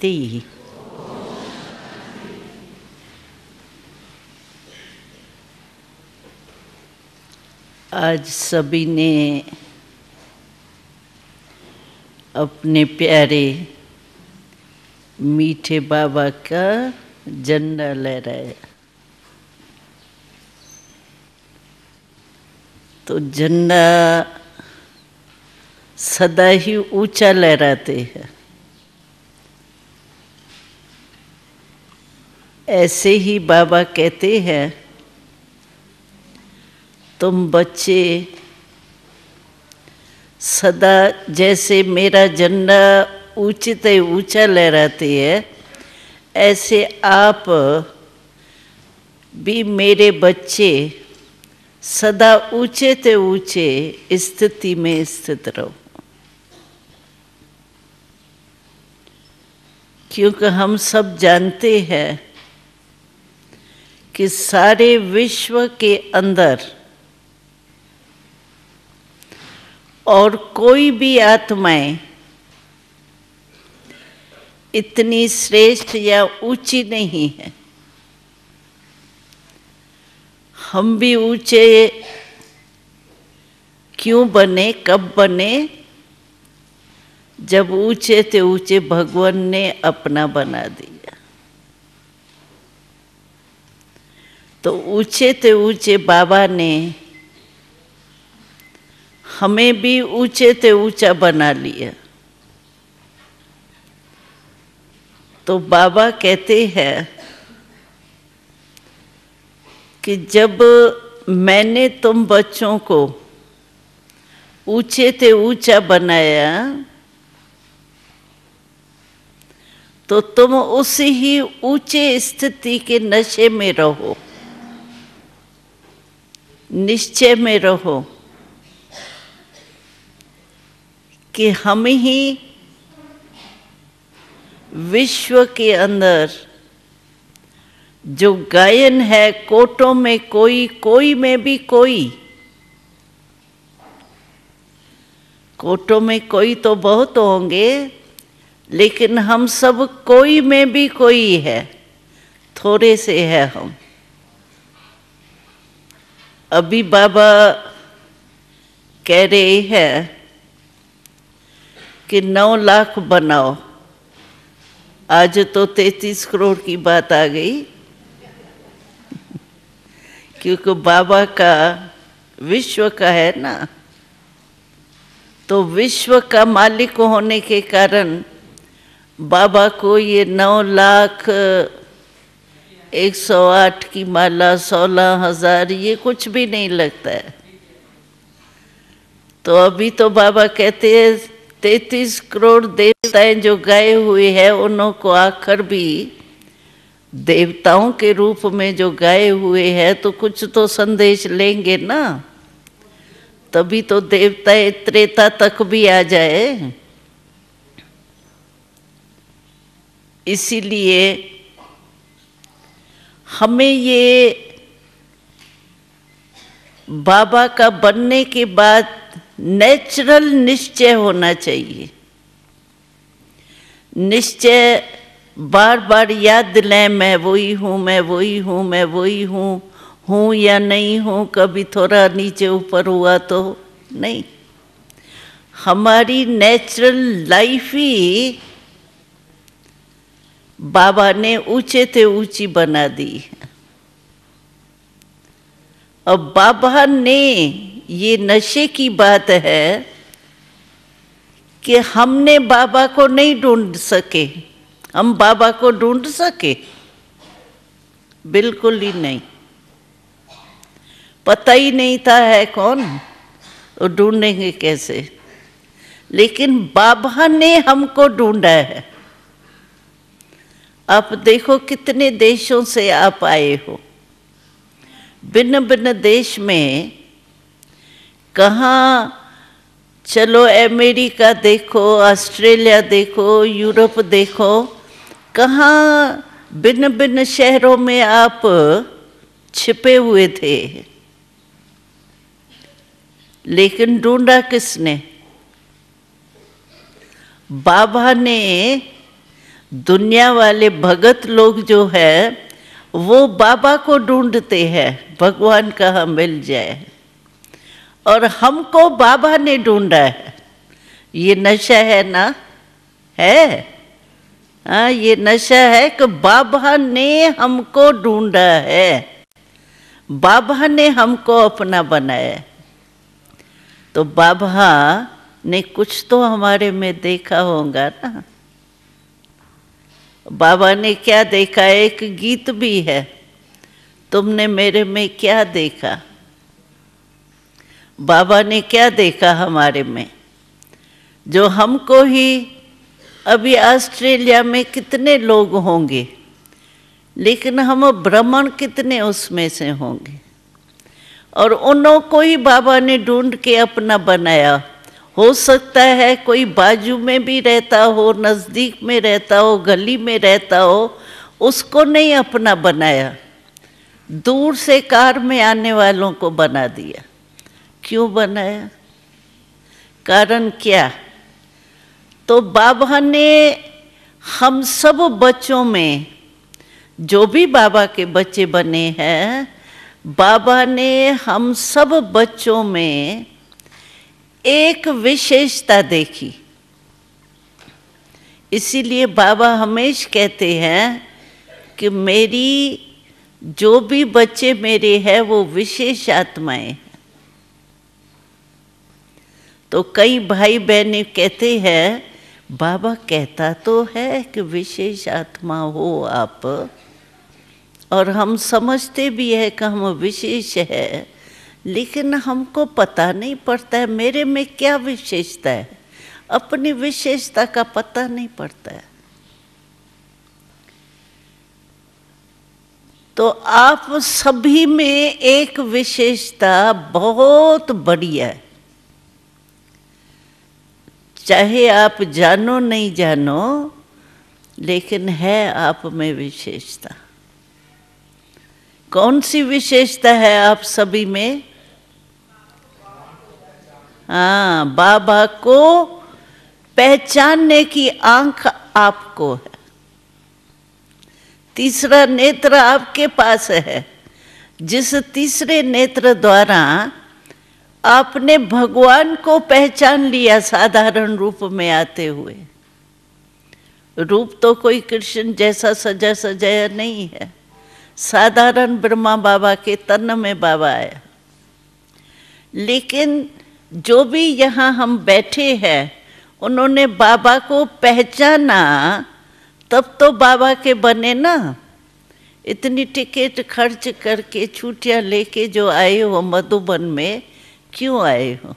शांति आज सभी ने अपने प्यारे मीठे बाबा का झंडा लहराया तो झंडा सदा ही ऊंचा लहराते हैं ऐसे ही बाबा कहते हैं तुम बच्चे सदा जैसे मेरा झंडा ऊंचे ते ऊंचा लहराते है ऐसे आप भी मेरे बच्चे सदा ऊंचे ते ऊंचे स्थिति में स्थित रहो क्योंकि हम सब जानते हैं कि सारे विश्व के अंदर और कोई भी आत्माएं इतनी श्रेष्ठ या ऊंची नहीं है हम भी ऊंचे क्यों बने कब बने जब ऊंचे थे ऊंचे भगवान ने अपना बना दी तो ऊंचे ते ऊंचे बाबा ने हमें भी ऊंचे ते ऊंचा बना लिया तो बाबा कहते हैं कि जब मैंने तुम बच्चों को ऊंचे ते ऊंचा बनाया तो तुम उसी ही ऊंचे स्थिति के नशे में रहो निश्चय में रहो कि हम ही विश्व के अंदर जो गायन है कोटों में कोई कोई में भी कोई कोटों में कोई तो बहुत होंगे लेकिन हम सब कोई में भी कोई है थोड़े से है हम अभी बाबा कह रहे हैं कि नौ लाख बनाओ आज तो तैतीस करोड़ की बात आ गई क्योंकि बाबा का विश्व का है ना तो विश्व का मालिक होने के कारण बाबा को ये नौ लाख एक सौ आठ की माला सोलह हजार ये कुछ भी नहीं लगता है तो अभी तो बाबा कहते हैं तैतीस करोड़ देवताएं जो गए हुए हैं उनको आकर भी देवताओं के रूप में जो गए हुए हैं तो कुछ तो संदेश लेंगे ना तभी तो देवताएं त्रेता तक भी आ जाए इसीलिए हमें ये बाबा का बनने के बाद नेचुरल निश्चय होना चाहिए निश्चय बार बार याद लें मैं वही हूँ मैं वही हूँ मैं वही हूँ हूँ या नहीं हूँ कभी थोड़ा नीचे ऊपर हुआ तो नहीं हमारी नेचुरल लाइफ ही बाबा ने ऊंचे थे ऊंची बना दी और बाबा ने ये नशे की बात है कि हमने बाबा को नहीं ढूंढ सके हम बाबा को ढूंढ सके बिल्कुल ही नहीं पता ही नहीं था है कौन और ढूंढेंगे कैसे लेकिन बाबा ने हमको ढूंढा है आप देखो कितने देशों से आप आए हो भिन्न भिन्न देश में कहाँ चलो अमेरिका देखो ऑस्ट्रेलिया देखो यूरोप देखो कहाँ भिन्न भिन्न शहरों में आप छिपे हुए थे लेकिन ढूंढा किसने बाबा ने दुनिया वाले भगत लोग जो है वो बाबा को ढूंढते हैं भगवान कहाँ मिल जाए और हमको बाबा ने ढूंढा है ये नशा है ना है हाँ ये नशा है कि बाबा ने हमको ढूंढा है बाबा ने हमको अपना बनाया तो बाबा ने कुछ तो हमारे में देखा होगा ना बाबा ने क्या देखा एक गीत भी है तुमने मेरे में क्या देखा बाबा ने क्या देखा हमारे में जो हमको ही अभी ऑस्ट्रेलिया में कितने लोग होंगे लेकिन हम भ्रमण कितने उसमें से होंगे और उनों को ही बाबा ने ढूंढ के अपना बनाया हो सकता है कोई बाजू में भी रहता हो नज़दीक में रहता हो गली में रहता हो उसको नहीं अपना बनाया दूर से कार में आने वालों को बना दिया क्यों बनाया कारण क्या तो बाबा ने हम सब बच्चों में जो भी बाबा के बच्चे बने हैं बाबा ने हम सब बच्चों में एक विशेषता देखी इसीलिए बाबा हमेश कहते हैं कि मेरी जो भी बच्चे मेरे हैं वो विशेष आत्माएं हैं तो कई भाई बहने कहते हैं बाबा कहता तो है कि विशेष आत्मा हो आप और हम समझते भी है कि हम विशेष है लेकिन हमको पता नहीं पड़ता है मेरे में क्या विशेषता है अपनी विशेषता का पता नहीं पड़ता है तो आप सभी में एक विशेषता बहुत बढ़िया है चाहे आप जानो नहीं जानो लेकिन है आप में विशेषता कौन सी विशेषता है आप सभी में हाँ बाबा को पहचानने की आंख आपको है तीसरा नेत्र आपके पास है जिस तीसरे नेत्र द्वारा आपने भगवान को पहचान लिया साधारण रूप में आते हुए रूप तो कोई कृष्ण जैसा सजा सजाया नहीं है साधारण ब्रह्मा बाबा के तन में बाबा आया लेकिन जो भी यहाँ हम बैठे हैं उन्होंने बाबा को पहचाना तब तो बाबा के बने ना इतनी टिकट खर्च करके छुट्टियाँ लेके जो आए हो मधुबन में क्यों आए हो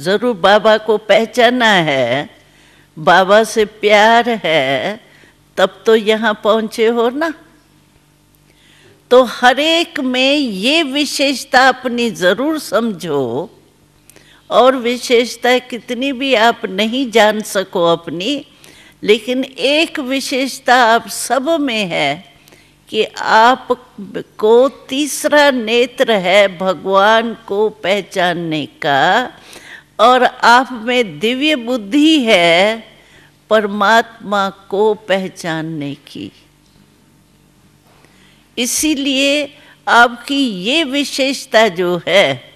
ज़रूर बाबा को पहचाना है बाबा से प्यार है तब तो यहाँ पहुँचे हो ना तो हर एक में ये विशेषता अपनी ज़रूर समझो और विशेषता कितनी भी आप नहीं जान सको अपनी लेकिन एक विशेषता आप सब में है कि आप को तीसरा नेत्र है भगवान को पहचानने का और आप में दिव्य बुद्धि है परमात्मा को पहचानने की इसीलिए आपकी ये विशेषता जो है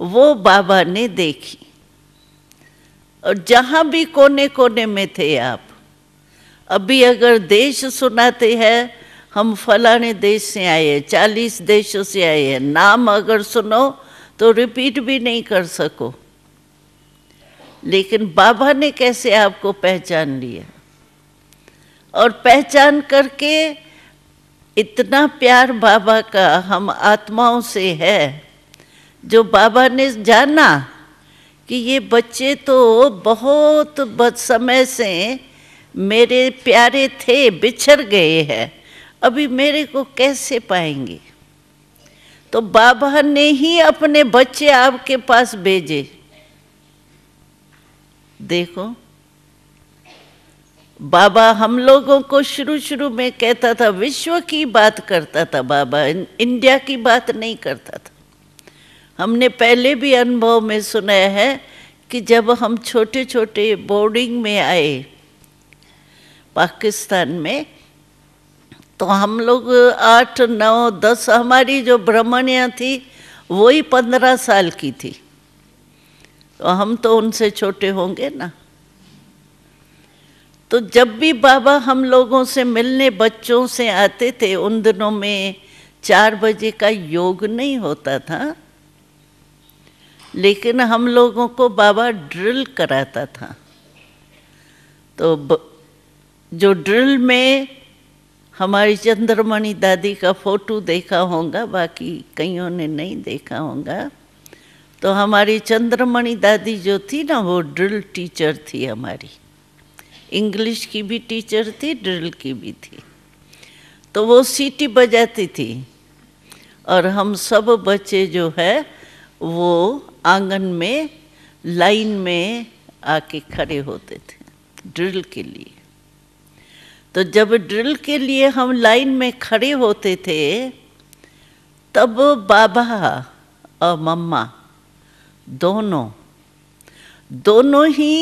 वो बाबा ने देखी और जहाँ भी कोने कोने में थे आप अभी अगर देश सुनाते हैं हम फलाने देश से आए हैं चालीस देशों से आए हैं नाम अगर सुनो तो रिपीट भी नहीं कर सको लेकिन बाबा ने कैसे आपको पहचान लिया और पहचान करके इतना प्यार बाबा का हम आत्माओं से है जो बाबा ने जाना कि ये बच्चे तो बहुत समय से मेरे प्यारे थे बिछड़ गए हैं अभी मेरे को कैसे पाएंगे तो बाबा ने ही अपने बच्चे आपके पास भेजे देखो बाबा हम लोगों को शुरू शुरू में कहता था विश्व की बात करता था बाबा इंडिया की बात नहीं करता था हमने पहले भी अनुभव में सुना है कि जब हम छोटे छोटे बोर्डिंग में आए पाकिस्तान में तो हम लोग आठ नौ दस हमारी जो ब्राह्मणियाँ थी वही पंद्रह साल की थी तो हम तो उनसे छोटे होंगे ना तो जब भी बाबा हम लोगों से मिलने बच्चों से आते थे उन दिनों में चार बजे का योग नहीं होता था लेकिन हम लोगों को बाबा ड्रिल कराता था तो ब, जो ड्रिल में हमारी चंद्रमणि दादी का फोटो देखा होगा बाकी कईयों ने नहीं देखा होगा तो हमारी चंद्रमणि दादी जो थी ना वो ड्रिल टीचर थी हमारी इंग्लिश की भी टीचर थी ड्रिल की भी थी तो वो सीटी बजाती थी और हम सब बच्चे जो है वो आंगन में लाइन में आके खड़े होते थे ड्रिल के लिए तो जब ड्रिल के लिए हम लाइन में खड़े होते थे तब बाबा और मम्मा दोनों दोनों ही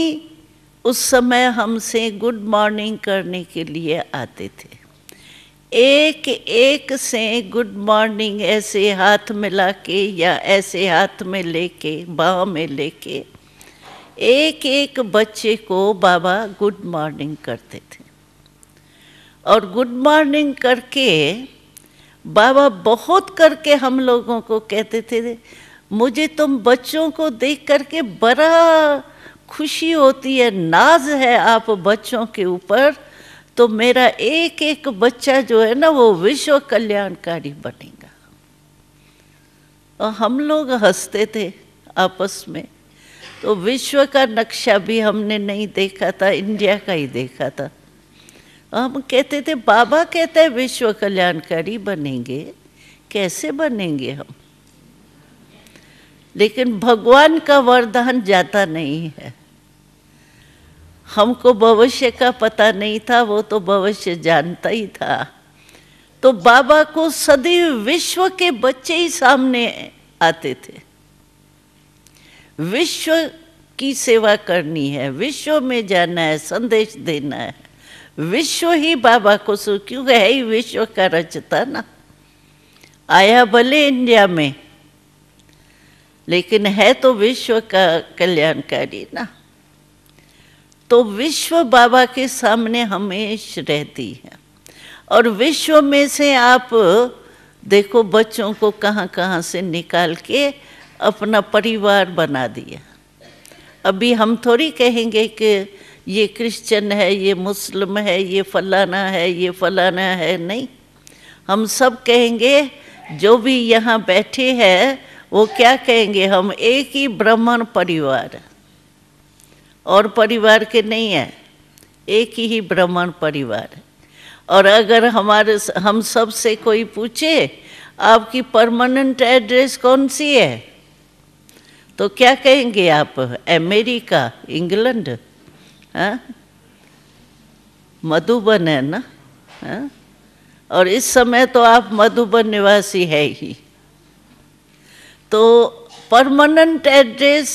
उस समय हमसे गुड मॉर्निंग करने के लिए आते थे एक एक से गुड मॉर्निंग ऐसे हाथ मिला के या ऐसे हाथ में लेके बाह में लेके एक एक बच्चे को बाबा गुड मॉर्निंग करते थे और गुड मॉर्निंग करके बाबा बहुत करके हम लोगों को कहते थे मुझे तुम बच्चों को देख करके बड़ा खुशी होती है नाज है आप बच्चों के ऊपर तो मेरा एक एक बच्चा जो है ना वो विश्व कल्याणकारी बनेगा और हम लोग हंसते थे आपस में तो विश्व का नक्शा भी हमने नहीं देखा था इंडिया का ही देखा था हम कहते थे बाबा कहते हैं विश्व कल्याणकारी बनेंगे कैसे बनेंगे हम लेकिन भगवान का वरदान जाता नहीं है हमको भविष्य का पता नहीं था वो तो भविष्य जानता ही था तो बाबा को सदैव विश्व के बच्चे ही सामने आते थे विश्व की सेवा करनी है विश्व में जाना है संदेश देना है विश्व ही बाबा को सो क्योंकि है ही विश्व का रचता ना आया भले इंडिया में लेकिन है तो विश्व का कल्याणकारी ना तो विश्व बाबा के सामने हमेश रहती है और विश्व में से आप देखो बच्चों को कहाँ कहाँ से निकाल के अपना परिवार बना दिया अभी हम थोड़ी कहेंगे कि ये क्रिश्चियन है ये मुस्लिम है ये फलाना है ये फलाना है नहीं हम सब कहेंगे जो भी यहाँ बैठे हैं वो क्या कहेंगे हम एक ही ब्राह्मण परिवार और परिवार के नहीं है एक ही ब्राह्मण परिवार और अगर हमारे हम सब से कोई पूछे आपकी परमानेंट एड्रेस कौन सी है तो क्या कहेंगे आप अमेरिका इंग्लैंड हाँ? मधुबन है ना हाँ और इस समय तो आप मधुबन निवासी है ही तो परमानेंट एड्रेस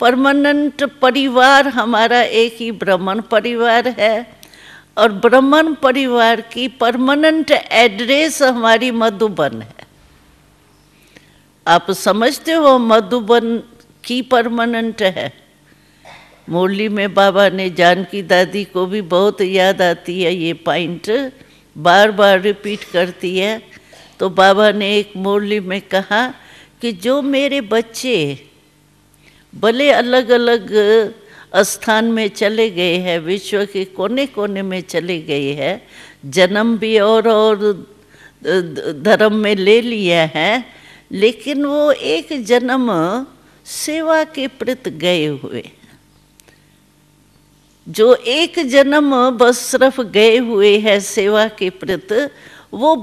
परमानेंट परिवार हमारा एक ही ब्राह्मण परिवार है और ब्राह्मण परिवार की परमानेंट एड्रेस हमारी मधुबन है आप समझते हो मधुबन की परमानेंट है मुरली में बाबा ने जानकी दादी को भी बहुत याद आती है ये पॉइंट बार बार रिपीट करती है तो बाबा ने एक मुरली में कहा कि जो मेरे बच्चे भले अलग अलग स्थान में चले गए हैं विश्व के कोने कोने में चले गए हैं जन्म भी और और धर्म में ले लिया है लेकिन वो एक जन्म सेवा के प्रति गए हुए जो एक जन्म बस सिर्फ गए हुए है सेवा के प्रति वो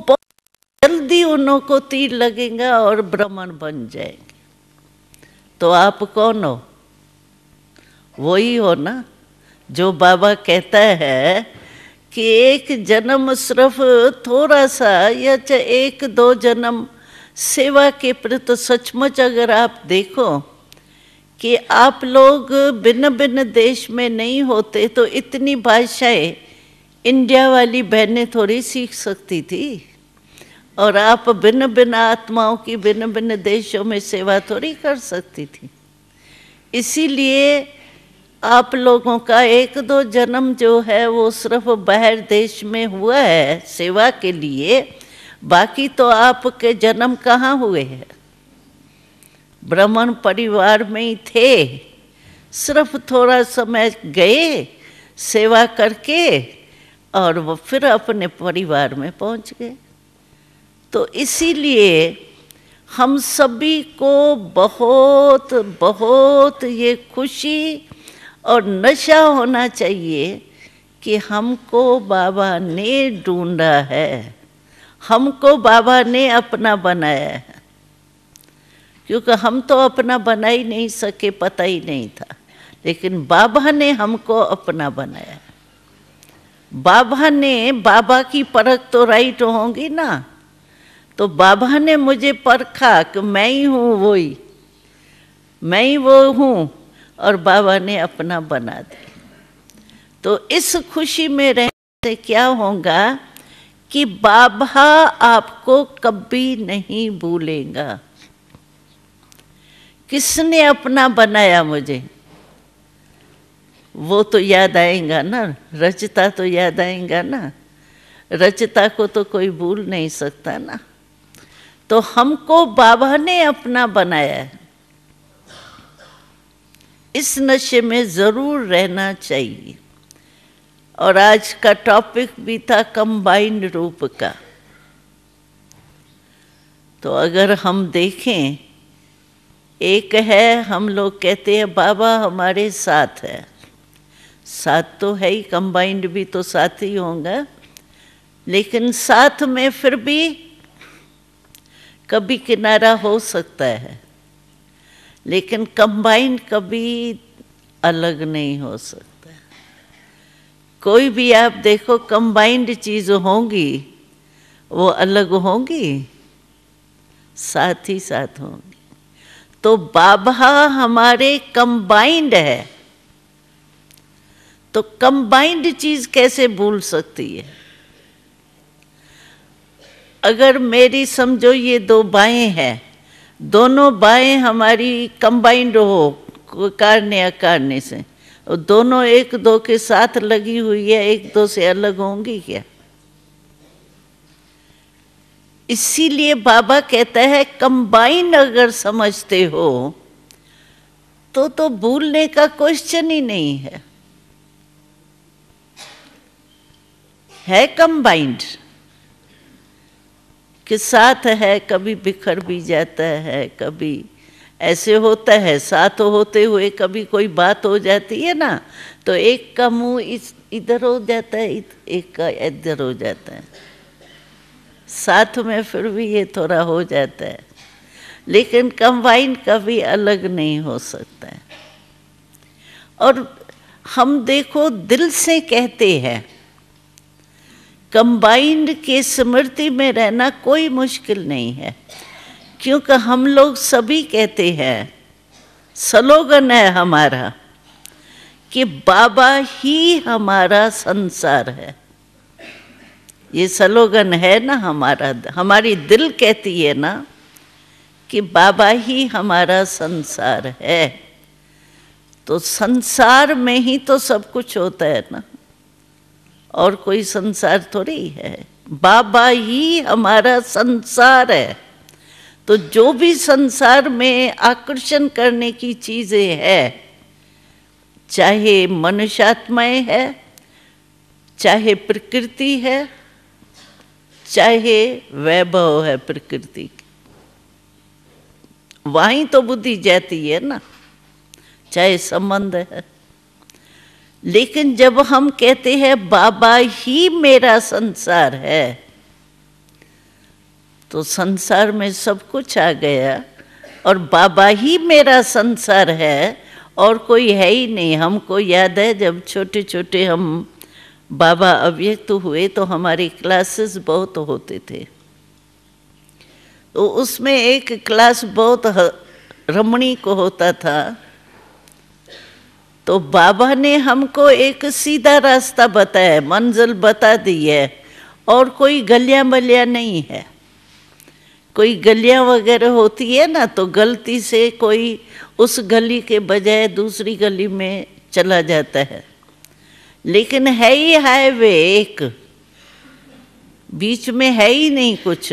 जल्दी उन्हों को तीर लगेगा और ब्राह्मण बन जाएंगे तो आप कौन हो वही हो ना जो बाबा कहता है कि एक जन्म सिर्फ थोड़ा सा या चाहे एक दो जन्म सेवा के प्रति तो सचमुच अगर आप देखो कि आप लोग भिन्न भिन्न देश में नहीं होते तो इतनी भाषाएं इंडिया वाली बहनें थोड़ी सीख सकती थी और आप भिन्न भिन्न आत्माओं की भिन्न भिन्न देशों में सेवा थोड़ी कर सकती थी इसीलिए आप लोगों का एक दो जन्म जो है वो सिर्फ बाहर देश में हुआ है सेवा के लिए बाकी तो आपके जन्म कहाँ हुए हैं ब्राह्मण परिवार में ही थे सिर्फ थोड़ा समय गए सेवा करके और वो फिर अपने परिवार में पहुंच गए तो इसीलिए हम सभी को बहुत बहुत ये खुशी और नशा होना चाहिए कि हमको बाबा ने ढूंढा है हमको बाबा ने अपना बनाया है क्योंकि हम तो अपना बना ही नहीं सके पता ही नहीं था लेकिन बाबा ने हमको अपना बनाया बाबा ने बाबा की परख तो राइट होंगी ना तो बाबा ने मुझे परखा कि मैं ही हूँ वो ही मैं ही वो हूँ और बाबा ने अपना बना दिया तो इस खुशी में रहने से क्या होगा कि बाबा आपको कभी नहीं भूलेगा किसने अपना बनाया मुझे वो तो याद आएगा ना रचता तो याद आएगा ना रचता को तो कोई भूल नहीं सकता ना तो हमको बाबा ने अपना बनाया है इस नशे में ज़रूर रहना चाहिए और आज का टॉपिक भी था कंबाइंड रूप का तो अगर हम देखें एक है हम लोग कहते हैं बाबा हमारे साथ है साथ तो है ही कंबाइंड भी तो साथ ही होंगे लेकिन साथ में फिर भी कभी किनारा हो सकता है लेकिन कंबाइन कभी अलग नहीं हो सकता कोई भी आप देखो कंबाइंड चीज़ होंगी वो अलग होंगी साथ ही साथ होंगी तो बाबा हमारे कंबाइंड है तो कंबाइंड चीज़ कैसे भूल सकती है अगर मेरी समझो ये दो बाएं हैं दोनों बाएं हमारी कंबाइंड हो कारने अकारने से और दोनों एक दो के साथ लगी हुई है एक दो से अलग होंगी क्या इसीलिए बाबा कहता है कंबाइन अगर समझते हो तो तो भूलने का क्वेश्चन ही नहीं है है कंबाइंड के साथ है कभी बिखर भी जाता है कभी ऐसे होता है साथ होते हुए कभी कोई बात हो जाती है ना तो एक का मुंह इधर हो जाता है एक का इधर हो जाता है साथ में फिर भी ये थोड़ा हो जाता है लेकिन कंबाइन कभी अलग नहीं हो सकता है और हम देखो दिल से कहते हैं कंबाइंड के स्मृति में रहना कोई मुश्किल नहीं है क्योंकि हम लोग सभी कहते हैं स्लोगन है हमारा कि बाबा ही हमारा संसार है ये स्लोगन है ना हमारा हमारी दिल कहती है ना कि बाबा ही हमारा संसार है तो संसार में ही तो सब कुछ होता है ना और कोई संसार थोड़ी है बाबा ही हमारा संसार है तो जो भी संसार में आकर्षण करने की चीज़ें है चाहे मनुष्यात्माएं है चाहे प्रकृति है चाहे वैभव है प्रकृति वहीं तो बुद्धि जाती है ना चाहे संबंध है लेकिन जब हम कहते हैं बाबा ही मेरा संसार है तो संसार में सब कुछ आ गया और बाबा ही मेरा संसार है और कोई है ही नहीं हमको याद है जब छोटे छोटे हम बाबा अव्यक्त हुए तो हमारी क्लासेस बहुत होते थे तो उसमें एक क्लास बहुत रमणीक होता था तो बाबा ने हमको एक सीधा रास्ता बताया मंजिल बता दी है और कोई गलियां मलिया नहीं है कोई गलियां वगैरह होती है ना तो गलती से कोई उस गली के बजाय दूसरी गली में चला जाता है लेकिन है ही हाईवे एक बीच में है ही नहीं कुछ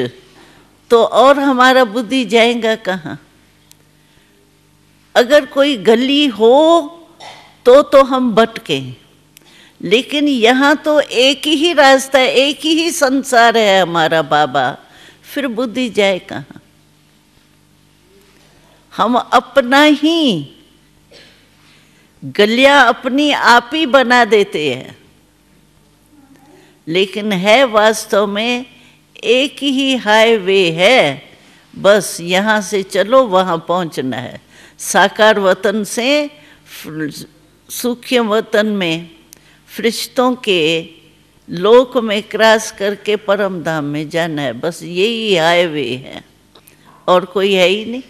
तो और हमारा बुद्धि जाएगा कहाँ अगर कोई गली हो तो तो हम भटके लेकिन यहाँ तो एक ही रास्ता है एक ही संसार है हमारा बाबा फिर बुद्धि जाए कहाँ हम अपना ही गलिया अपनी आप ही बना देते हैं लेकिन है वास्तव में एक ही हाईवे है बस यहाँ से चलो वहाँ पहुँचना है साकार वतन से सूखे वतन में फरिश्तों के लोक में क्रॉस करके परम धाम में जाना है बस यही हाईवे है और कोई है ही नहीं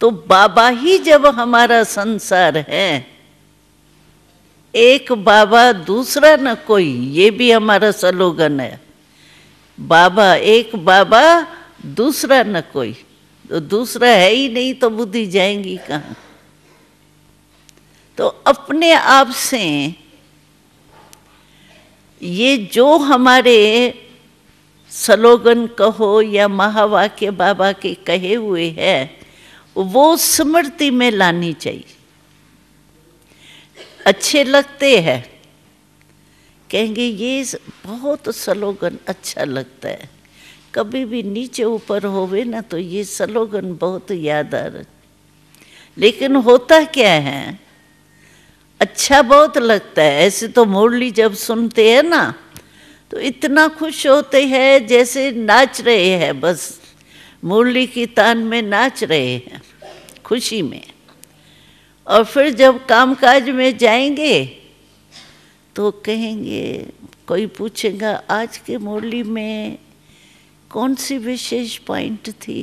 तो बाबा ही जब हमारा संसार है एक बाबा दूसरा न कोई ये भी हमारा स्लोगन है बाबा एक बाबा दूसरा न कोई तो दूसरा है ही नहीं तो बुद्धि जाएंगी कहाँ तो अपने आप से ये जो हमारे स्लोगन कहो या महावाक्य बाबा के कहे हुए है वो स्मृति में लानी चाहिए अच्छे लगते हैं कहेंगे ये बहुत स्लोगन अच्छा लगता है कभी भी नीचे ऊपर होवे ना तो ये स्लोगन बहुत याद आ रहा लेकिन होता क्या है अच्छा बहुत लगता है ऐसे तो मुरली जब सुनते हैं ना तो इतना खुश होते हैं जैसे नाच रहे हैं बस मुरली की तान में नाच रहे हैं खुशी में और फिर जब कामकाज में जाएंगे तो कहेंगे कोई पूछेगा आज के मुरली में कौन सी विशेष पॉइंट थी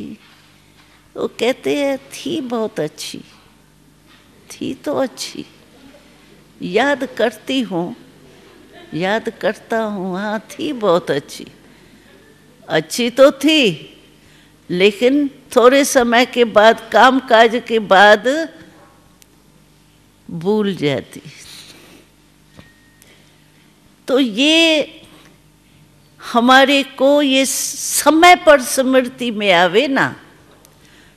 वो कहते हैं थी बहुत अच्छी थी तो अच्छी याद करती हूँ याद करता हूँ हाँ थी बहुत अच्छी अच्छी तो थी लेकिन थोड़े समय के बाद काम काज के बाद भूल जाती तो ये हमारे को ये समय पर स्मृति में आवे ना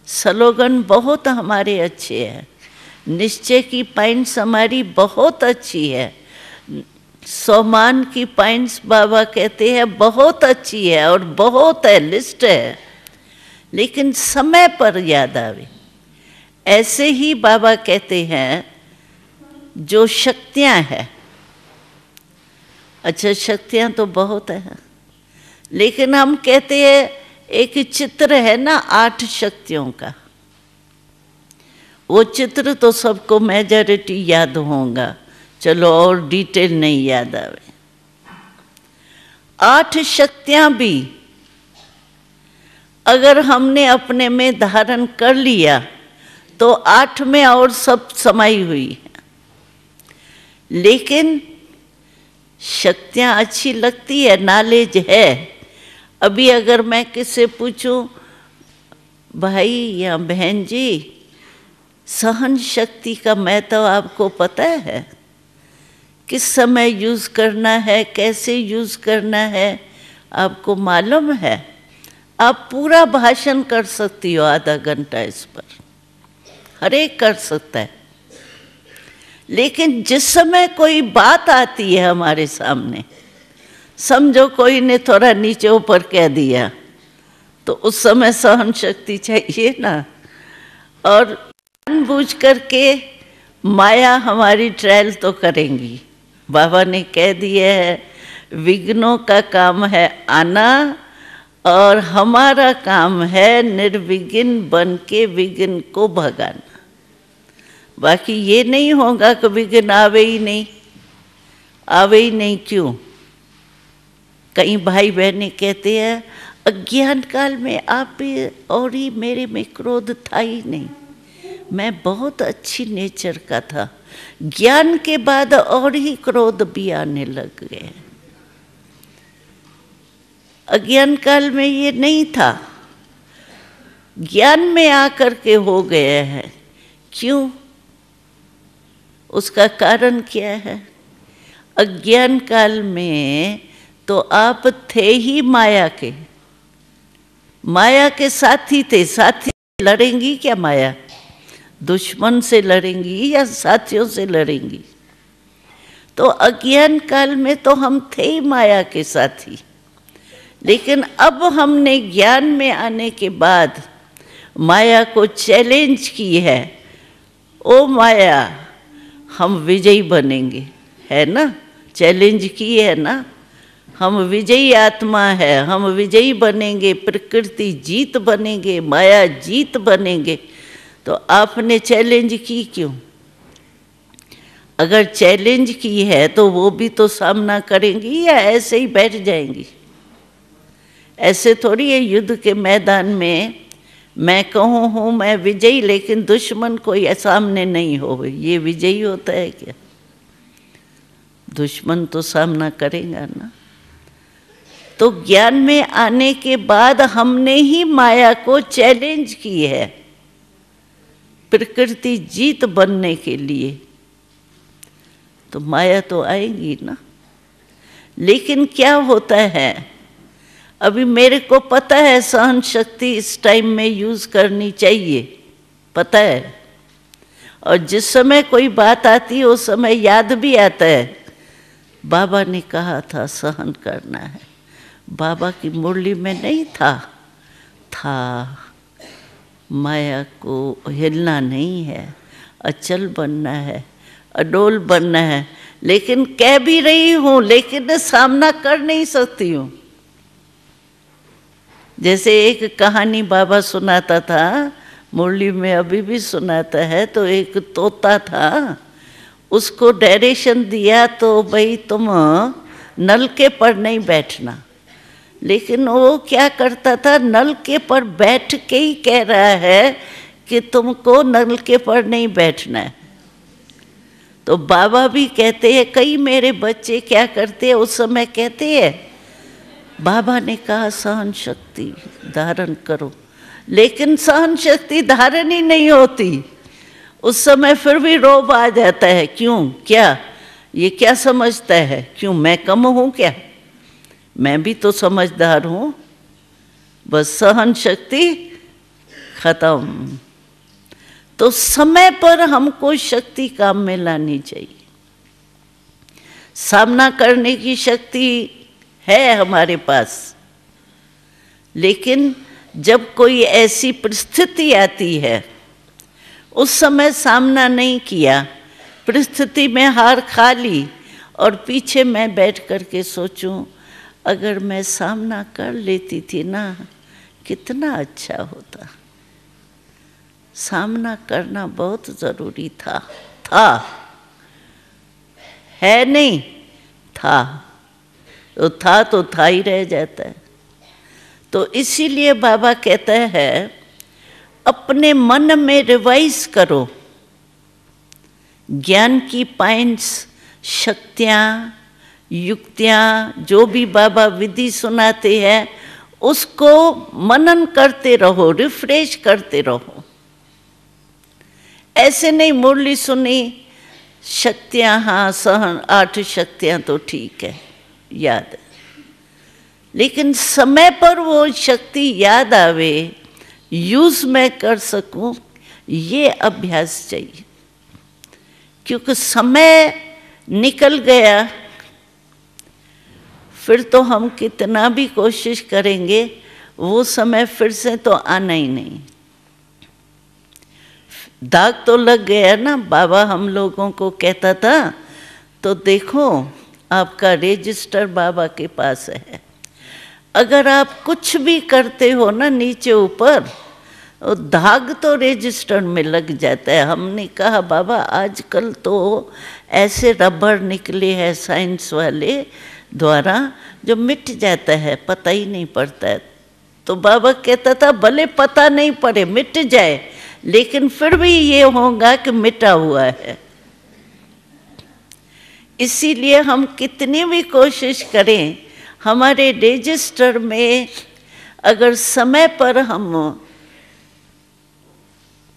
स्लोगन बहुत हमारे अच्छे हैं निश्चय की पाइंट्स हमारी बहुत अच्छी है सोमान की पाइंट्स बाबा कहते हैं बहुत अच्छी है और बहुत है लिस्ट है लेकिन समय पर याद आवे ऐसे ही बाबा कहते हैं जो शक्तियां हैं अच्छा शक्तियां तो बहुत है लेकिन हम कहते हैं एक चित्र है ना आठ शक्तियों का वो चित्र तो सबको मेजोरिटी याद होगा चलो और डिटेल नहीं याद आवे आठ शक्तियां भी अगर हमने अपने में धारण कर लिया तो आठ में और सब समाई हुई है लेकिन शक्तियां अच्छी लगती है नॉलेज है अभी अगर मैं किसे पूछूं भाई या बहन जी सहन शक्ति का महत्व तो आपको पता है किस समय यूज करना है कैसे यूज करना है आपको मालूम है आप पूरा भाषण कर सकती हो आधा घंटा इस पर हर एक कर सकता है लेकिन जिस समय कोई बात आती है हमारे सामने समझो कोई ने थोड़ा नीचे ऊपर कह दिया तो उस समय सहन शक्ति चाहिए ना और बूझ करके माया हमारी ट्रायल तो करेंगी बाबा ने कह दिया है विघ्नों का काम है आना और हमारा काम है निर्विघ्न बन के विघ्न को भगाना बाकी ये नहीं होगा कि विघ्न आवे ही नहीं आवे ही नहीं क्यों कई भाई बहने कहते हैं अज्ञान काल में आप और ही मेरे में क्रोध था ही नहीं मैं बहुत अच्छी नेचर का था ज्ञान के बाद और ही क्रोध भी आने लग गए अज्ञान काल में ये नहीं था ज्ञान में आकर के हो गया है क्यों उसका कारण क्या है अज्ञान काल में तो आप थे ही माया के माया के साथी थे साथी लड़ेंगी क्या माया दुश्मन से लड़ेंगी या साथियों से लड़ेंगी तो अज्ञान काल में तो हम थे माया के साथी लेकिन अब हमने ज्ञान में आने के बाद माया को चैलेंज की है ओ माया हम विजयी बनेंगे है ना चैलेंज की है ना हम विजयी आत्मा है हम विजयी बनेंगे प्रकृति जीत बनेंगे माया जीत बनेंगे तो आपने चैलेंज की क्यों अगर चैलेंज की है तो वो भी तो सामना करेंगी या ऐसे ही बैठ जाएंगी ऐसे थोड़ी है युद्ध के मैदान में मैं कहूँ हूँ मैं विजयी लेकिन दुश्मन कोई सामने नहीं हो ये विजयी होता है क्या दुश्मन तो सामना करेगा ना तो ज्ञान में आने के बाद हमने ही माया को चैलेंज की है प्रकृति जीत बनने के लिए तो माया तो आएगी ना लेकिन क्या होता है अभी मेरे को पता है सहन शक्ति इस टाइम में यूज करनी चाहिए पता है और जिस समय कोई बात आती है उस समय याद भी आता है बाबा ने कहा था सहन करना है बाबा की मुरली में नहीं था था माया को हिलना नहीं है अचल बनना है अडोल बनना है लेकिन कह भी रही हूँ लेकिन सामना कर नहीं सकती हूँ जैसे एक कहानी बाबा सुनाता था मुरली में अभी भी सुनाता है तो एक तोता था उसको डायरेक्शन दिया तो भाई तुम नलके पर नहीं बैठना लेकिन वो क्या करता था नल के पर बैठ के ही कह रहा है कि तुमको नल के पर नहीं बैठना है तो बाबा भी कहते हैं कई मेरे बच्चे क्या करते हैं उस समय कहते हैं बाबा ने कहा सहन शक्ति धारण करो लेकिन सहन शक्ति धारण ही नहीं होती उस समय फिर भी रोब आ जाता है क्यों क्या ये क्या समझता है क्यों मैं कम हूँ क्या मैं भी तो समझदार हूँ बस सहन शक्ति खत्म तो समय पर हमको शक्ति काम में लानी चाहिए सामना करने की शक्ति है हमारे पास लेकिन जब कोई ऐसी परिस्थिति आती है उस समय सामना नहीं किया परिस्थिति में हार खा ली और पीछे मैं बैठ करके सोचूं अगर मैं सामना कर लेती थी ना कितना अच्छा होता सामना करना बहुत ज़रूरी था था है नहीं था तो था तो था ही रह जाता है तो इसीलिए बाबा कहता है अपने मन में रिवाइज करो ज्ञान की पॉइंट्स शक्तियाँ युक्तियाँ जो भी बाबा विधि सुनाते हैं उसको मनन करते रहो रिफ्रेश करते रहो ऐसे नहीं मुरली सुनी शक्तियाँ हाँ सहन आठ शक्तियाँ तो ठीक है याद लेकिन समय पर वो शक्ति याद आवे यूज़ मैं कर सकूं ये अभ्यास चाहिए क्योंकि समय निकल गया फिर तो हम कितना भी कोशिश करेंगे वो समय फिर से तो आना ही नहीं दाग तो लग गया ना बाबा हम लोगों को कहता था तो देखो आपका रजिस्टर बाबा के पास है अगर आप कुछ भी करते हो ना नीचे ऊपर और धाग तो रजिस्टर तो में लग जाता है हमने कहा बाबा आजकल तो ऐसे रबड़ निकले हैं साइंस वाले द्वारा जो मिट जाता है पता ही नहीं पड़ता है तो बाबा कहता था भले पता नहीं पड़े मिट जाए लेकिन फिर भी ये होगा कि मिटा हुआ है इसीलिए हम कितनी भी कोशिश करें हमारे रजिस्टर में अगर समय पर हम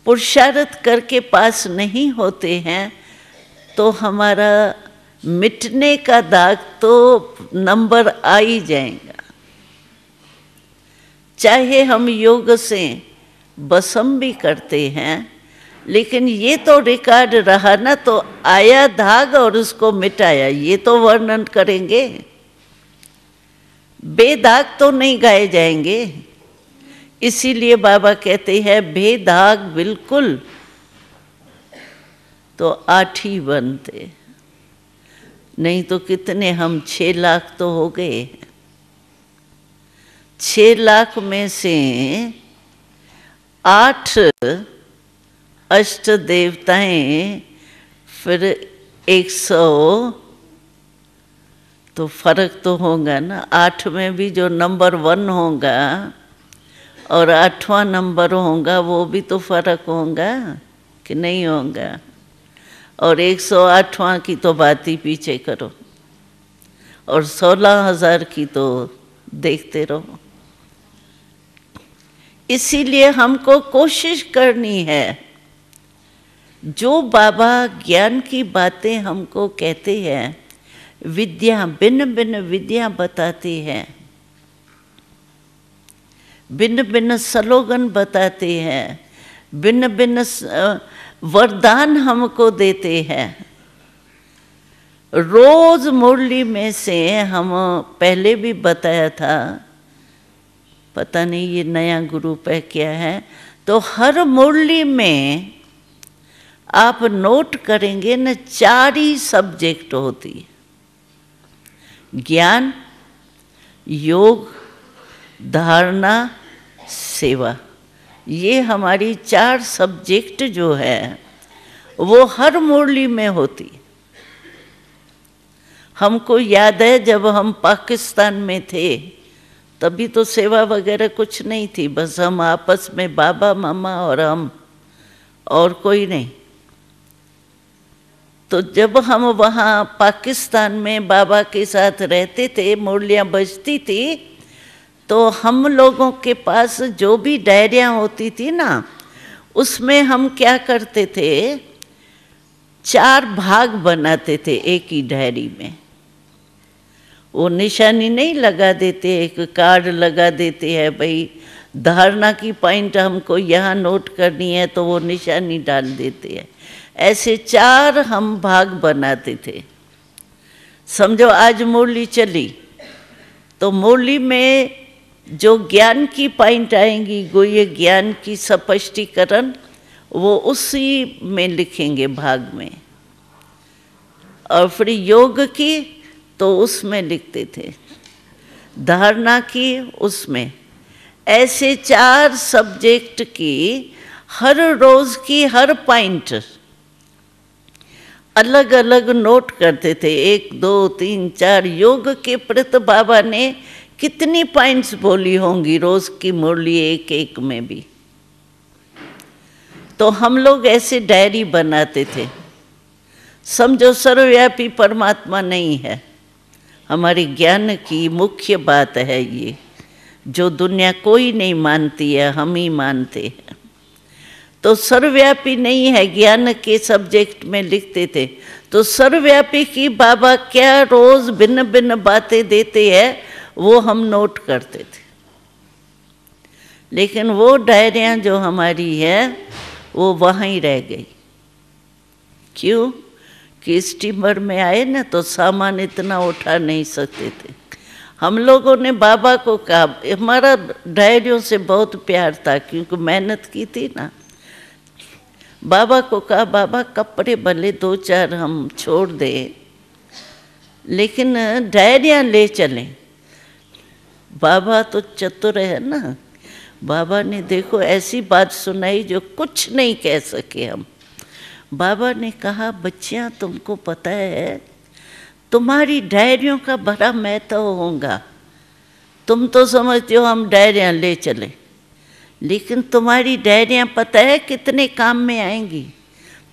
पुरुषार्थ करके पास नहीं होते हैं तो हमारा मिटने का दाग तो नंबर आ ही जाएगा चाहे हम योग से बसम भी करते हैं लेकिन ये तो रिकॉर्ड रहा ना तो आया धाग और उसको मिटाया ये तो वर्णन करेंगे बेदाग तो नहीं गाए जाएंगे इसीलिए बाबा कहते हैं बेदाग बिल्कुल तो आठ ही बनते नहीं तो कितने हम छः लाख तो हो गए छः लाख में से आठ अष्ट देवताएं फिर एक सौ तो फर्क तो होगा ना आठ में भी जो नंबर वन होगा और आठवां नंबर होगा वो भी तो फर्क होगा कि नहीं होगा और एक आठवां की तो बात ही पीछे करो और सोलह हजार की तो देखते रहो इसीलिए हमको कोशिश करनी है जो बाबा ज्ञान की बातें हमको कहते हैं विद्या भिन्न भिन्न विद्या बताती हैं भिन्न भिन्न स्लोगन बताते हैं भिन्न भिन्न वरदान हमको देते हैं रोज मुरली में से हम पहले भी बताया था पता नहीं ये नया गुरु पे क्या है तो हर मुरली में आप नोट करेंगे ना चार ही सब्जेक्ट होती है ज्ञान योग धारणा सेवा ये हमारी चार सब्जेक्ट जो है वो हर मुरली में होती हमको याद है जब हम पाकिस्तान में थे तभी तो सेवा वगैरह कुछ नहीं थी बस हम आपस में बाबा मामा और हम और कोई नहीं तो जब हम वहाँ पाकिस्तान में बाबा के साथ रहते थे मुरलियाँ बजती थी तो हम लोगों के पास जो भी डायरियाँ होती थी ना उसमें हम क्या करते थे चार भाग बनाते थे एक ही डायरी में वो निशानी नहीं लगा देते एक कार्ड लगा देते हैं भाई धारणा की पॉइंट हमको यहाँ नोट करनी है तो वो निशानी डाल देते हैं ऐसे चार हम भाग बनाते थे समझो आज मुरली चली तो मुरली में जो ज्ञान की पॉइंट आएंगी गोये ज्ञान की स्पष्टीकरण वो उसी में लिखेंगे भाग में और फिर योग की तो उसमें लिखते थे धारणा की उसमें ऐसे चार सब्जेक्ट की हर रोज की हर पॉइंट अलग अलग नोट करते थे एक दो तीन चार योग के प्रति बाबा ने कितनी पॉइंट्स बोली होंगी रोज की मुरली एक एक में भी तो हम लोग ऐसे डायरी बनाते थे समझो सर्वव्यापी परमात्मा नहीं है हमारे ज्ञान की मुख्य बात है ये जो दुनिया कोई नहीं मानती है हम ही मानते हैं तो सर्वव्यापी नहीं है ज्ञान के सब्जेक्ट में लिखते थे तो सर्वव्यापी की बाबा क्या रोज़ भिन्न भिन्न बातें देते हैं वो हम नोट करते थे लेकिन वो डायरियाँ जो हमारी है वो वहीं रह गई क्यों कि स्टीमर में आए ना तो सामान इतना उठा नहीं सकते थे हम लोगों ने बाबा को कहा हमारा डायरियों से बहुत प्यार था क्योंकि मेहनत की थी ना बाबा को कहा बाबा कपड़े भले दो चार हम छोड़ दें लेकिन डायरियाँ ले चलें बाबा तो चतुर है ना बाबा ने देखो ऐसी बात सुनाई जो कुछ नहीं कह सके हम बाबा ने कहा बच्चियां तुमको पता है तुम्हारी डायरियों का भरा मैं तो तुम तो समझते हो हम डायरियाँ ले चले लेकिन तुम्हारी डायरियाँ पता है कितने काम में आएंगी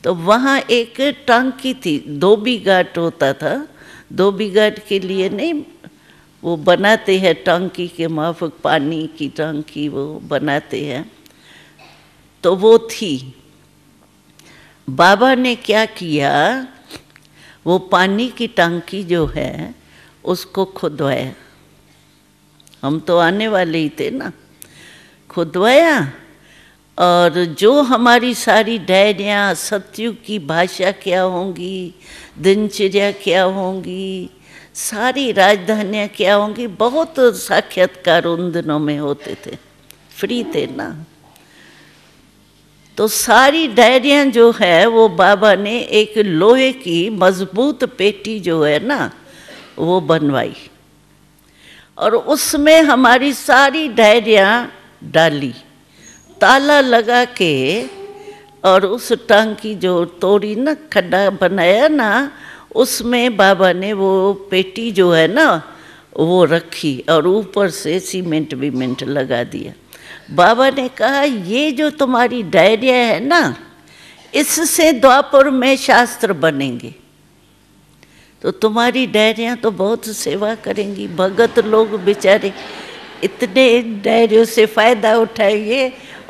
तो वहाँ एक टांकी थी धोबी घाट होता था धोबी घाट के लिए नहीं वो बनाते हैं टंकी के माफक पानी की टंकी वो बनाते हैं तो वो थी बाबा ने क्या किया वो पानी की टंकी जो है उसको खुदवाया हम तो आने वाले ही थे ना खुदवाया और जो हमारी सारी डायरिया सत्यु की भाषा क्या होंगी दिनचर्या क्या होंगी सारी राजधानियाँ क्या होंगी बहुत साक्षात्कार उन दिनों में होते थे फ्री थे ना तो सारी डायरियाँ जो है वो बाबा ने एक लोहे की मजबूत पेटी जो है ना वो बनवाई और उसमें हमारी सारी डायरियाँ डाली ताला लगा के और उस टांग की जो तोड़ी ना खड्डा बनाया ना उसमें बाबा ने वो पेटी जो है ना वो रखी और ऊपर से सीमेंट वीमेंट लगा दिया बाबा ने कहा ये जो तुम्हारी डायरिया है ना इससे द्वापुर में शास्त्र बनेंगे तो तुम्हारी डायरिया तो बहुत सेवा करेंगी भगत लोग बेचारे इतने डायरियों से फ़ायदा उठाएंगे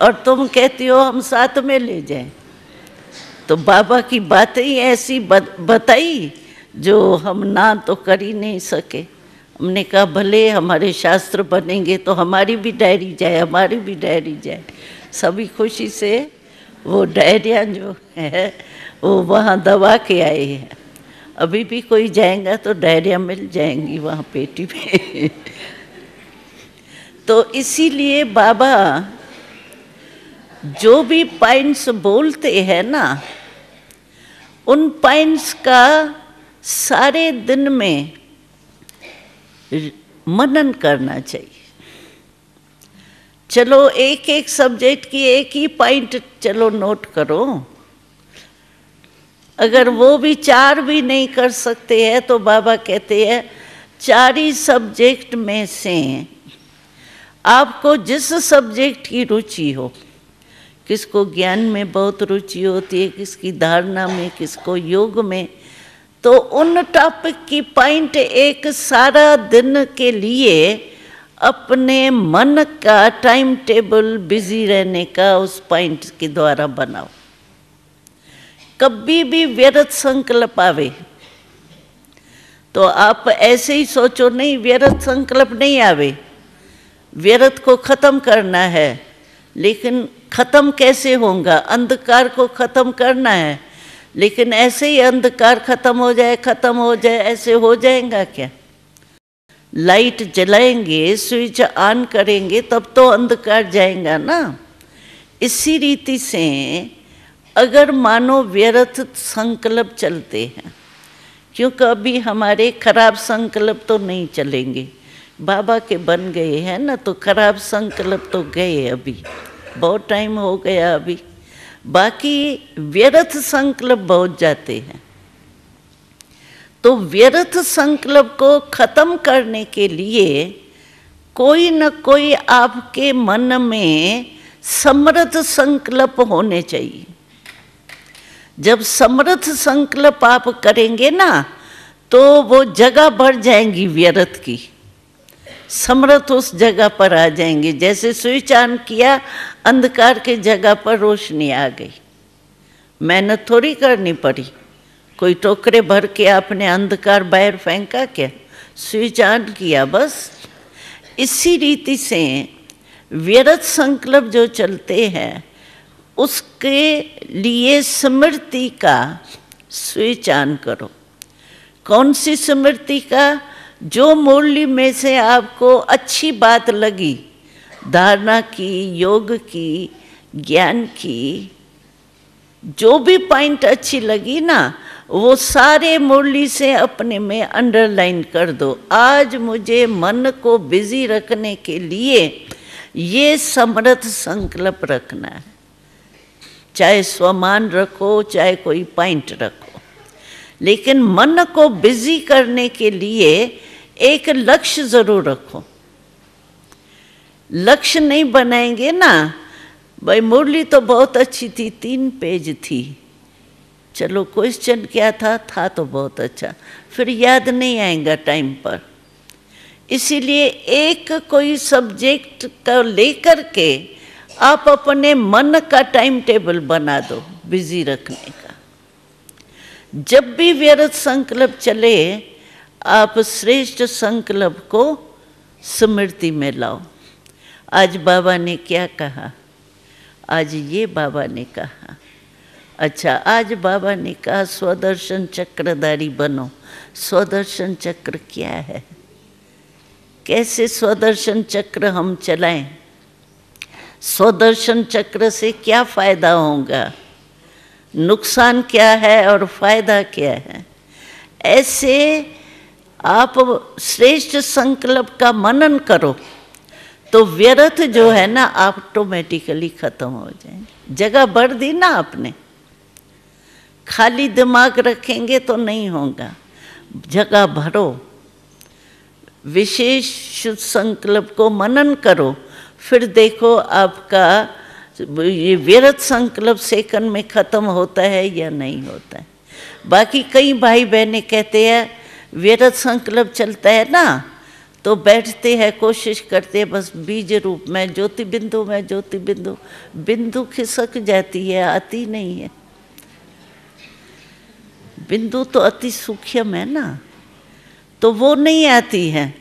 और तुम कहती हो हम साथ में ले जाएं तो बाबा की बातें ही ऐसी बताई जो हम ना तो कर ही नहीं सके हमने कहा भले हमारे शास्त्र बनेंगे तो हमारी भी डायरी जाए हमारी भी डायरी जाए सभी खुशी से वो डायरियाँ जो है वो वहाँ दबा के आए हैं अभी भी कोई जाएगा तो डायरिया मिल जाएंगी वहाँ पेटी में तो इसीलिए बाबा जो भी पॉइंट्स बोलते हैं ना उन पॉइंट्स का सारे दिन में मनन करना चाहिए चलो एक एक सब्जेक्ट की एक ही पॉइंट चलो नोट करो अगर वो भी चार भी नहीं कर सकते हैं तो बाबा कहते हैं चार ही सब्जेक्ट में से आपको जिस सब्जेक्ट की रुचि हो किसको ज्ञान में बहुत रुचि होती है किसकी धारणा में किसको योग में तो उन टॉपिक की पॉइंट एक सारा दिन के लिए अपने मन का टाइम टेबल बिजी रहने का उस पॉइंट के द्वारा बनाओ कभी भी व्यर्थ संकल्प आवे तो आप ऐसे ही सोचो नहीं व्यर्थ संकल्प नहीं आवे व्यर्थ को खत्म करना है लेकिन ख़त्म कैसे होगा अंधकार को ख़त्म करना है लेकिन ऐसे ही अंधकार ख़त्म हो जाए ख़त्म हो जाए ऐसे हो जाएगा क्या लाइट जलाएंगे स्विच ऑन करेंगे तब तो अंधकार जाएगा ना इसी रीति से अगर मानो व्यर्थ संकल्प चलते हैं क्योंकि अभी हमारे खराब संकल्प तो नहीं चलेंगे बाबा के बन गए हैं ना तो खराब संकल्प तो गए अभी बहुत टाइम हो गया अभी बाकी व्यर्थ संकल्प बहुत जाते हैं तो व्यर्थ संकल्प को खत्म करने के लिए कोई न कोई आपके मन में समृद्ध संकल्प होने चाहिए जब समृद्ध संकल्प आप करेंगे ना तो वो जगह भर जाएंगी व्यर्थ की समृत उस जगह पर आ जाएंगे जैसे स्विच ऑन किया अंधकार के जगह पर रोशनी आ गई मेहनत थोड़ी करनी पड़ी कोई टोकरे भर के आपने अंधकार बाहर फेंका क्या स्विच ऑन किया बस इसी रीति से व्यरत संकल्प जो चलते हैं उसके लिए स्मृति का स्विच ऑन करो कौन सी स्मृति का जो मुरली में से आपको अच्छी बात लगी धारणा की योग की ज्ञान की जो भी पॉइंट अच्छी लगी ना वो सारे मुरली से अपने में अंडरलाइन कर दो आज मुझे मन को बिजी रखने के लिए ये समर्थ संकल्प रखना है चाहे स्वमान रखो चाहे कोई पॉइंट रखो लेकिन मन को बिजी करने के लिए एक लक्ष्य जरूर रखो लक्ष्य नहीं बनाएंगे ना भाई मुरली तो बहुत अच्छी थी तीन पेज थी चलो क्वेश्चन क्या था था तो बहुत अच्छा फिर याद नहीं आएगा टाइम पर इसीलिए एक कोई सब्जेक्ट का लेकर के आप अपने मन का टाइम टेबल बना दो बिजी रखने का जब भी व्यर्थ संकल्प चले आप श्रेष्ठ संकल्प को स्मृति में लाओ आज बाबा ने क्या कहा आज ये बाबा ने कहा अच्छा आज बाबा ने कहा स्वदर्शन चक्रधारी बनो स्वदर्शन चक्र क्या है कैसे स्वदर्शन चक्र हम चलाएं स्वदर्शन चक्र से क्या फ़ायदा होगा नुकसान क्या है और फ़ायदा क्या है ऐसे आप श्रेष्ठ संकल्प का मनन करो तो व्यर्थ जो है ना ऑटोमेटिकली खत्म हो जाएंगे जगह भर दी ना आपने खाली दिमाग रखेंगे तो नहीं होगा जगह भरो विशेष शुद्ध संकल्प को मनन करो फिर देखो आपका ये व्यर्थ संकल्प सेकंड में ख़त्म होता है या नहीं होता है बाकी कई भाई बहनें कहते हैं व्यरत संकल्प चलता है ना तो बैठते हैं कोशिश करते हैं बस बीज रूप में ज्योति बिंदु में ज्योति बिंदु बिंदु खिसक जाती है आती नहीं है बिंदु तो अति सूक्ष्म है ना तो वो नहीं आती है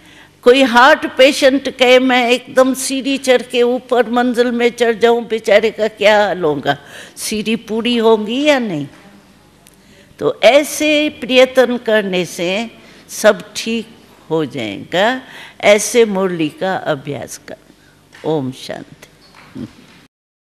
कोई हार्ट पेशेंट कहे मैं एकदम सीढ़ी चढ़ के ऊपर मंजिल में चढ़ जाऊं बेचारे का क्या हाल होगा सीढ़ी पूरी होगी या नहीं तो ऐसे प्रयत्न करने से सब ठीक हो जाएगा ऐसे मुरली का अभ्यास कर ओम शांति